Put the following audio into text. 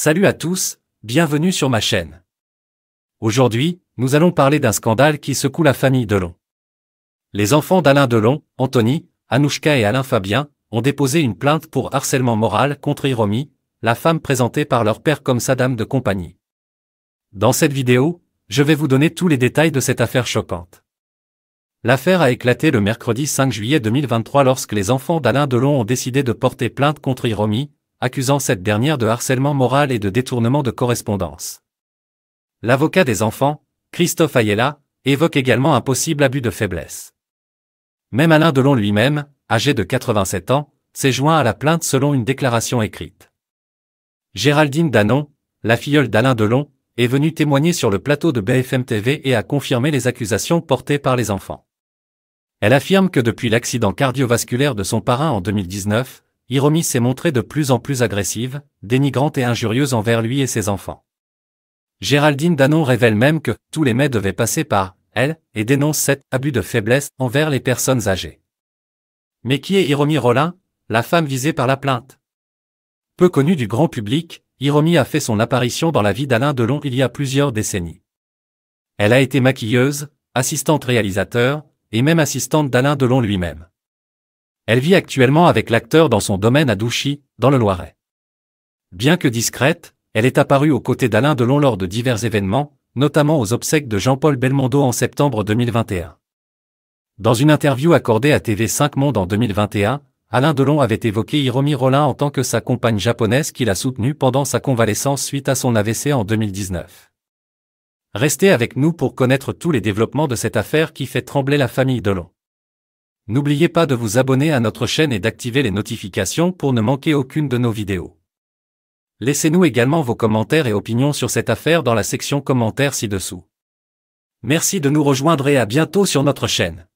Salut à tous, bienvenue sur ma chaîne. Aujourd'hui, nous allons parler d'un scandale qui secoue la famille Delon. Les enfants d'Alain Delon, Anthony, Anouchka et Alain Fabien, ont déposé une plainte pour harcèlement moral contre Hiromi, la femme présentée par leur père comme sa dame de compagnie. Dans cette vidéo, je vais vous donner tous les détails de cette affaire choquante. L'affaire a éclaté le mercredi 5 juillet 2023 lorsque les enfants d'Alain Delon ont décidé de porter plainte contre Iromi, accusant cette dernière de harcèlement moral et de détournement de correspondance. L'avocat des enfants, Christophe Ayella, évoque également un possible abus de faiblesse. Même Alain Delon lui-même, âgé de 87 ans, s'est joint à la plainte selon une déclaration écrite. Géraldine Danon, la filleule d'Alain Delon, est venue témoigner sur le plateau de BFM TV et a confirmé les accusations portées par les enfants. Elle affirme que depuis l'accident cardiovasculaire de son parrain en 2019, Hiromi s'est montrée de plus en plus agressive, dénigrante et injurieuse envers lui et ses enfants. Géraldine Danon révèle même que tous les mets devaient passer par elle et dénonce cet abus de faiblesse envers les personnes âgées. Mais qui est Hiromi Rollin, la femme visée par la plainte Peu connue du grand public, Hiromi a fait son apparition dans la vie d'Alain Delon il y a plusieurs décennies. Elle a été maquilleuse, assistante réalisateur, et même assistante d'Alain Delon lui-même. Elle vit actuellement avec l'acteur dans son domaine à Douchy, dans le Loiret. Bien que discrète, elle est apparue aux côtés d'Alain Delon lors de divers événements, notamment aux obsèques de Jean-Paul Belmondo en septembre 2021. Dans une interview accordée à TV5 Monde en 2021, Alain Delon avait évoqué Hiromi Rollin en tant que sa compagne japonaise qu'il a soutenue pendant sa convalescence suite à son AVC en 2019. Restez avec nous pour connaître tous les développements de cette affaire qui fait trembler la famille Delon. N'oubliez pas de vous abonner à notre chaîne et d'activer les notifications pour ne manquer aucune de nos vidéos. Laissez-nous également vos commentaires et opinions sur cette affaire dans la section commentaires ci-dessous. Merci de nous rejoindre et à bientôt sur notre chaîne.